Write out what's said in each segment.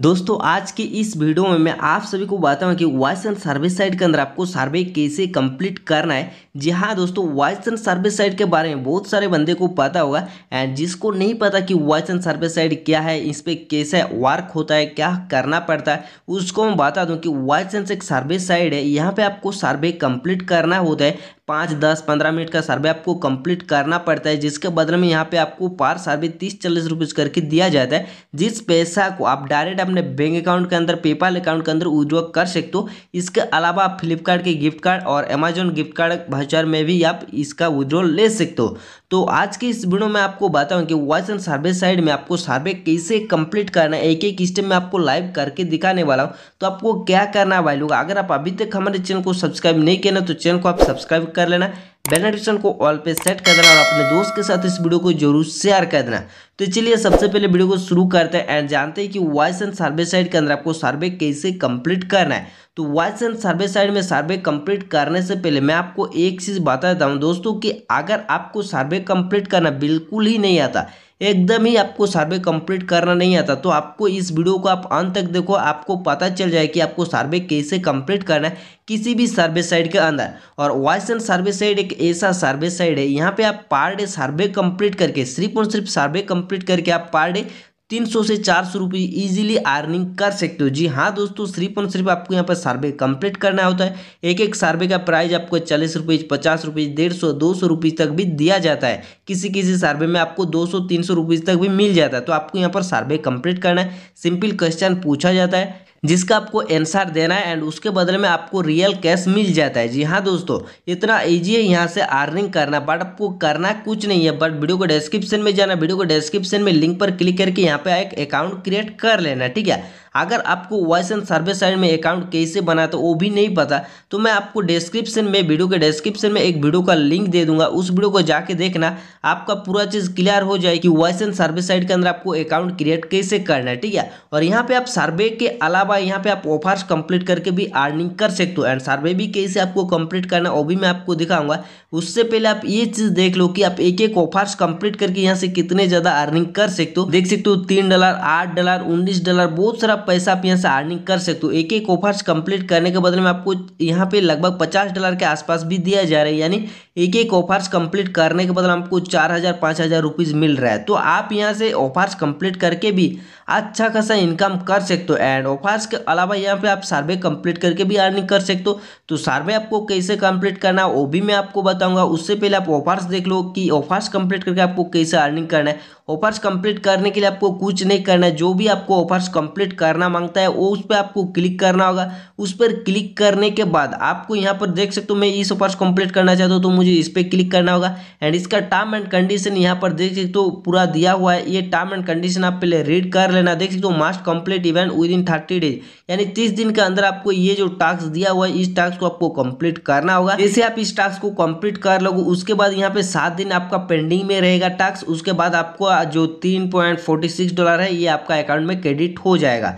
दोस्तों आज के इस वीडियो में मैं आप सभी को बताऊँ कि वॉइस एंड सर्वे साइट के अंदर आपको सर्वे कैसे कंप्लीट करना है जी हाँ दोस्तों वॉइस एंड सर्विस साइड के बारे में बहुत सारे बंदे को पता होगा एंड जिसको नहीं पता कि वॉइस एंड सर्विस साइड क्या है इस पर कैसे वर्क होता है क्या करना पड़ता है उसको मैं बता दूं कि वॉइस एंड एक सर्विस साइड है यहाँ पे आपको सर्वे कंप्लीट करना होता है पाँच दस पंद्रह मिनट का सर्वे आपको कंप्लीट करना पड़ता है जिसके बदले में यहाँ पे आपको पार सर्वे तीस चालीस रुपीज़ करके दिया जाता है जिस पैसा को आप डायरेक्ट अपने बैंक अकाउंट के अंदर पेपाल अकाउंट के अंदर विड्रॉ कर सकते हो इसके अलावा आप फ्लिपकार्ट के गिफ्ट कार्ड और अमेजोन गिफ्ट कार्ड फ्यूचर में भी आप इसका विड्रॉल ले सकते हो तो आज के इस वीडियो में आपको बताऊँ कि वॉइस एंड सर्वे साइड में आपको सर्वे कैसे कंप्लीट करना है एक एक स्टेप में आपको लाइव करके दिखाने वाला हूँ तो आपको क्या करना है भाई लोग अगर आप अभी तक हमारे चैनल को सब्सक्राइब नहीं किया ना तो चैनल को आप सब्सक्राइब कर लेना बेल को ऑल पे सेट कर देना और अपने दोस्त के साथ इस वीडियो को जरूर शेयर कर देना तो चलिए सबसे पहले वीडियो को शुरू करते हैं एंड जानते हैं कि वॉइस एंड सर्वे साइड के अंदर आपको सर्वे कैसे कंप्लीट करना है तो वॉइस एंड सर्वे साइड में सर्वे कंप्लीट करने से पहले मैं आपको एक चीज़ बता देता हूँ दोस्तों कि अगर आपको सर्वे सर्वे कंप्लीट करना बिल्कुल ही नहीं आता एकदम ही आपको सर्वे कंप्लीट करना नहीं आता तो आपको इस वीडियो को आप अंत तक देखो आपको पता चल जाए कि आपको सर्वे कैसे कंप्लीट करना है किसी भी सर्वे साइड के अंदर और वॉइस एंड सर्वे साइड एक ऐसा सर्वे साइड है यहाँ पे आप पार डे सर्वे कंप्लीट करके सिर्फ और सिर्फ सर्वे कंप्लीट करके आप पार डे तीन सौ से चार सौ रुपये ईजिली अर्निंग कर सकते हो जी हाँ दोस्तों सिर्फ और सिर्फ आपको यहाँ पर सर्वे कंप्लीट करना होता है एक एक सर्वे का प्राइस आपको चालीस रुपये पचास रुपये डेढ़ सौ दो सौ रुपये तक भी दिया जाता है किसी किसी सर्वे में आपको दो सौ तीन सौ रुपये तक भी मिल जाता है तो आपको यहाँ पर सर्वे कंप्लीट करना है सिंपल क्वेश्चन पूछा जाता है जिसका आपको आंसर देना है एंड उसके बदले में आपको रियल कैश मिल जाता है जी हाँ दोस्तों इतना ईजी है यहाँ से अर्निंग करना बट आपको करना कुछ नहीं है बट वीडियो को डिस्क्रिप्शन में जाना वीडियो को डिस्क्रिप्शन में लिंक पर क्लिक करके यहाँ पे एक अकाउंट क्रिएट कर लेना ठीक है अगर आपको वॉइस एंड सर्विस साइड में अकाउंट कैसे बनाए तो वो भी नहीं पता तो मैं आपको डिस्क्रिप्शन में वीडियो के डिस्क्रिप्शन में एक वीडियो का लिंक दे दूंगा उस वीडियो को जाके देखना आपका पूरा चीज़ क्लियर हो जाए कि वॉइस एंड सर्विस साइड के अंदर आपको अकाउंट क्रिएट कैसे करना है ठीक है और यहाँ पे आप सर्वे के अलावा यहाँ पे आप ऑफर्स कंप्लीट करके भी अर्निंग कर सकते हो एंड सर्वे भी कैसे आपको कंप्लीट करना वो भी मैं आपको दिखाऊंगा उससे पहले आप ये चीज़ देख लो कि आप एक एक ऑफर्स कंप्लीट करके यहाँ से कितने ज़्यादा अर्निंग कर सकते हो देख सकते हो तीन डॉलर आठ डॉलर उन्नीस डॉलर बहुत सारा पैसा आप यहाँ से अर्निंग कर सकते हो एक एक ऑफर्स कंप्लीट करने के बदले में आपको यहाँ पे लगभग पचास डॉलर के आसपास भी दिया जा रहा है यानी एक एक ऑफर्स कंप्लीट करने के बदले आपको चार हज़ार पाँच हज़ार रुपीज़ मिल रहा है तो आप यहाँ से ऑफर्स कंप्लीट करके भी अच्छा खासा इनकम कर सकते हो एंड ऑफर्स के अलावा यहाँ पे आप सर्वे कंप्लीट करके भी अर्निंग कर सकते हो तो सर्वे आपको कैसे कंप्लीट करना है वो भी मैं आपको बताऊंगा उससे पहले आप ऑफर्स देख लो कि ऑफर्स कंप्लीट करके आपको कैसे अर्निंग करना है ऑफर्स कंप्लीट करने के लिए आपको कुछ नहीं करना है जो भी आपको ऑफर्स कंप्लीट कर करना मांगता है वो उस पर आपको क्लिक करना होगा उस पर क्लिक करने के बाद आपको यहाँ पर देख सकते हो मैं इस ऑफर्स कंप्लीट करना चाहता हूँ तो मुझे इस पर क्लिक करना होगा एंड इसका टर्म एंड कंडीशन यहाँ पर देख सकते हो पूरा दिया हुआ है ये टर्म एंड कंडीशन आप पहले रीड कर लेना देख सकते हो must complete event within thirty days यानी तीस दिन के अंदर आपको ये जो टास्क दिया हुआ है इस टास्क को आपको कम्प्लीट करना होगा जैसे आप इस टास्क को कम्प्लीट कर लोगे उसके बाद यहाँ पे सात दिन आपका पेंडिंग में रहेगा टास्क उसके बाद आपको जो तीन पॉइंट फोर्टी सिक्स डॉलर है ये आपका अकाउंट में क्रेडिट हो जाएगा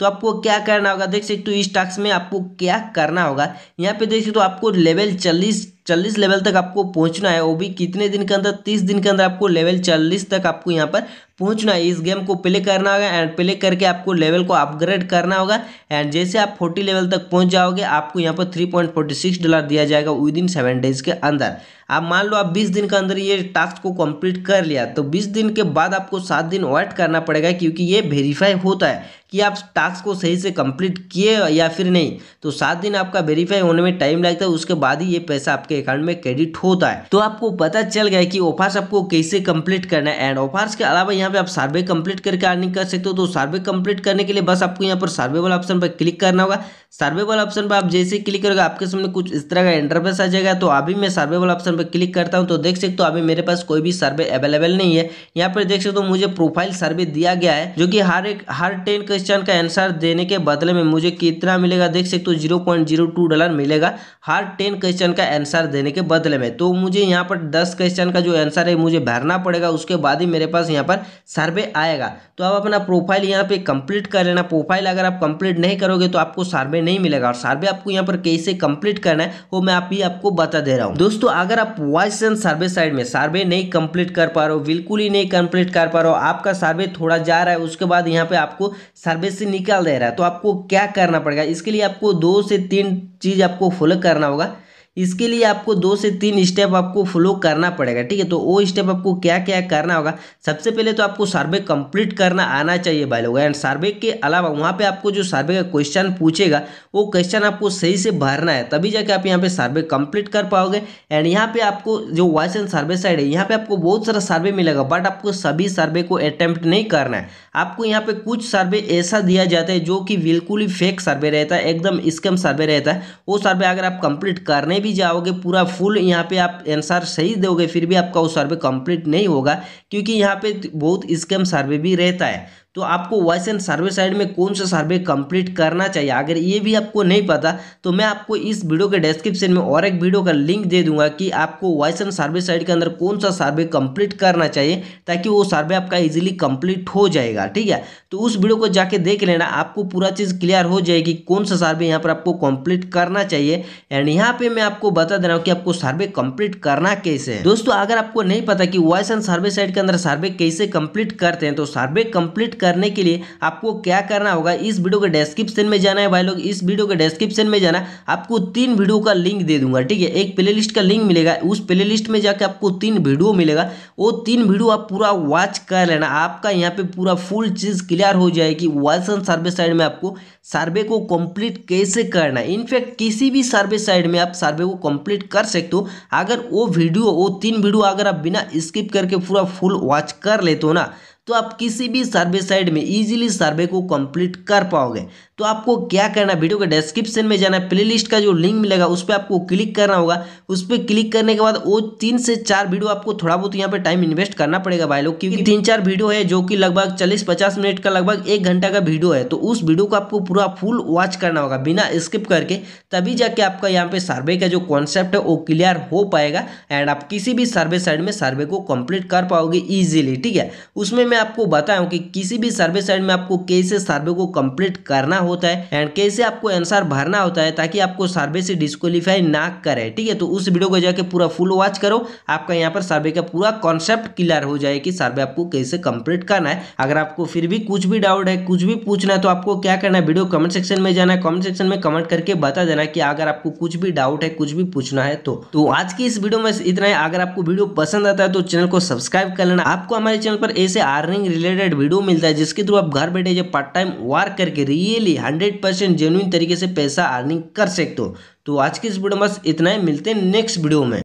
तो आपको क्या करना होगा देख सकते हो इस टास्क में आपको क्या करना होगा यहाँ पे देख सकते हो आपको लेवल चालीस चालीस लेवल तक आपको पहुंचना है वो भी कितने दिन के अंदर तीस दिन के अंदर आपको लेवल चालीस तक आपको यहाँ पर पहुंचना है इस गेम को प्ले करना होगा एंड प्ले करके आपको लेवल को अपग्रेड करना होगा एंड जैसे आप फोर्टी लेवल तक पहुँच जाओगे आपको यहाँ पर three point forty six dollar दिया जाएगा विद इन सेवन डेज के अंदर आप मान लो आप बीस दिन के अंदर ये टास्क को कंप्लीट कर लिया तो बीस दिन के बाद आपको सात दिन वेट करना पड़ेगा क्योंकि ये वेरीफाई होता है कि आप टास्क टास्क को सही से कंप्लीट किए या फिर नहीं तो सात दिन आपका वेरीफाई होने में टाइम लगता है उसके बाद ही ये पैसा आपके अकाउंट में क्रेडिट होता है तो आपको पता चल गया कि ऑफर्स आपको कैसे कंप्लीट करना है एंड ऑफर्स के अलावा यहाँ पे आप सर्वे कंप्लीट करके अर्निंग कर सकते हो तो सर्वे कंप्लीट करने के लिए बस आपको यहाँ पर सर्वे वाला ऑप्शन पर क्लिक करना होगा सर्वे वाला ऑप्शन पर आप जैसे क्लिक करोगे आपके सामने कुछ इस तरह का इंटरफेस आ जाएगा तो अभी मैं सर्वे वाला ऑप्शन पर क्लिक करता हूँ तो देख सकते हो अभी मेरे पास कोई भी सर्वे अवेलेबल नहीं है यहाँ पर देख सकते हो मुझे प्रोफाइल सर्वे दिया गया है जो कि हर एक हर टेन क्वेश्चन का आंसर आंसर देने के बदले में मुझे कितना मिलेगा देख सकते हो zero point zero two dollar मिलेगा हर टेन क्वेश्चन का आंसर देने के बदले में तो मुझे यहाँ पर दस क्वेश्चन का जो आंसर है मुझे भरना पड़ेगा उसके बाद ही मेरे पास यहाँ पर सर्वे आएगा तो आप अपना प्रोफाइल यहाँ पर कंप्लीट कर लेना प्रोफाइल अगर आप कंप्लीट नहीं करोगे तो आपको सर्वे नहीं मिलेगा और सर्वे आपको यहाँ पर कैसे कंप्लीट करना है वो मैं आप ही आपको बता दे रहा हूँ दोस्तों अगर आप वॉइस एंड सर्वे साइड में सर्वे नहीं कंप्लीट कर पा रहे हो बिल्कुल ही नहीं कंप्लीट कर पा रहे हो आपका सर्वे थोड़ा जा रहा है उसके बाद यहाँ पे आपको सर्वे से निकल निकाल दे रहा है तो आपको क्या करना पड़ेगा इसके लिए आपको दो से तीन चीज़ आपको फॉलो करना होगा इसके लिए आपको दो से तीन स्टेप आपको फॉलो करना पड़ेगा ठीक है तो वो स्टेप आपको क्या क्या करना होगा सबसे पहले तो आपको सर्वे कंप्लीट करना आना चाहिए भाई लोग एंड सर्वे के अलावा वहाँ पे आपको जो सर्वे का क्वेश्चन पूछेगा वो क्वेश्चन आपको सही से भरना है तभी जाके आप यहाँ पे सर्वे कंप्लीट कर पाओगे एंड यहाँ पे आपको जो वॉइस एंड सर्वे साइड है यहाँ पे आपको बहुत सारा सर्वे मिलेगा बट आपको सभी सर्वे को अटैम्प्ट नहीं करना है आपको यहाँ पे कुछ सर्वे ऐसा दिया जाता है जो कि बिल्कुल ही फेक सर्वे रहता है एकदम स्कैम सर्वे रहता है वो सर्वे अगर आप कंप्लीट कर भी जाओगे पूरा फुल यहाँ पे आप आंसर सही दोगे फिर भी आपका वो सर्वे कंप्लीट नहीं होगा क्योंकि यहाँ पे बहुत स्कैम सर्वे भी रहता है तो आपको वॉइस एंड सर्वे साइड में कौन सा सर्वे कंप्लीट करना चाहिए अगर ये भी आपको नहीं पता तो मैं आपको इस वीडियो के डिस्क्रिप्शन में और एक वीडियो का लिंक दे दूंगा कि आपको वॉइस एंड सर्वे साइड के अंदर कौन सा सर्वे कंप्लीट करना चाहिए ताकि वो सर्वे आपका इजीली कंप्लीट हो जाएगा ठीक है तो उस वीडियो को जाके देख लेना आपको पूरा चीज़ क्लियर हो जाएगी कौन सा सर्वे यहाँ पर आपको कंप्लीट करना चाहिए एंड यहाँ पर मैं आपको बता दे रहा हूँ कि आपको सर्वे कंप्लीट करना कैसे है दोस्तों अगर आपको नहीं पता कि वॉइस एंड सर्वे साइड के अंदर सर्वे कैसे कंप्लीट करते हैं तो सर्वे कंप्लीट करने के लिए आपको क्या करना होगा इस वीडियो के डिस्क्रिप्शन में जाना है भाई लोग इस वीडियो के डिस्क्रिप्शन में जाना आपको तीन वीडियो का लिंक दे दूंगा ठीक है एक प्ले का लिंक मिलेगा उस प्ले में जाकर आपको तीन वीडियो मिलेगा वो तीन वीडियो आप पूरा वॉच कर लेना आपका यहाँ पे पूरा फुल चीज़ क्लियर हो जाएगी वॉइस एंड सर्वे साइड में आपको सर्वे को कंप्लीट कैसे करना है इनफैक्ट किसी भी सर्वे साइड में आप सर्वे को कंप्लीट कर सकते हो अगर वो वीडियो वो तीन वीडियो अगर आप बिना स्किप करके पूरा फुल वॉच कर लेते हो ना तो आप किसी भी सर्वे साइड में इजीली सर्वे को कंप्लीट कर पाओगे तो आपको क्या करना वीडियो के डिस्क्रिप्शन में जाना प्लेलिस्ट का जो लिंक मिलेगा उस पर आपको क्लिक करना होगा उस पर क्लिक करने के बाद वो तीन से चार वीडियो आपको थोड़ा बहुत यहाँ पे टाइम इन्वेस्ट करना पड़ेगा भाई लोग क्योंकि तीन चार वीडियो है जो कि लगभग चालीस पचास मिनट का लगभग एक घंटा का वीडियो है तो उस वीडियो को आपको पूरा फुल वॉच करना होगा बिना स्किप करके तभी जाके आपका यहाँ पे सर्वे का जो कॉन्सेप्ट है वो क्लियर हो पाएगा एंड आप किसी भी सर्वे साइड में सर्वे को कंप्लीट कर पाओगे ईजिली ठीक है उसमें मैं आपको बताऊँ कि किसी भी सर्वे साइड में आपको कैसे सर्वे को कंप्लीट करना हो होता है एंड कैसे आपको आंसर भरना होता है ताकि आपको सर्वे से डिस्कालीफाई ना करे ठीक है तो उस वीडियो को जाकर पूरा फुल वॉच करो आपका यहाँ पर सर्वे का पूरा कॉन्सेप्ट क्लियर हो जाए कि सर्वे आपको कैसे कंप्लीट करना है अगर आपको फिर भी कुछ भी डाउट है कुछ भी पूछना है तो आपको क्या करना है वीडियो कमेंट सेक्शन में जाना है कमेंट सेक्शन में कमेंट करके बता देना कि अगर आपको कुछ भी डाउट है कुछ भी पूछना है तो तो आज की इस वीडियो में इतना है अगर आपको वीडियो पसंद आता है तो चैनल को सब्सक्राइब कर लेना आपको हमारे चैनल पर ऐसे अर्निंग रिलेटेड वीडियो मिलता है जिसके थ्रू आप घर बैठे पार्ट टाइम वर्क करके रियली हंड्रेड परसेंट जेन्यून तरीके से पैसा अर्निंग कर सकते हो तो आज की इस वीडियो में बस इतना ही मिलते हैं नेक्स्ट वीडियो में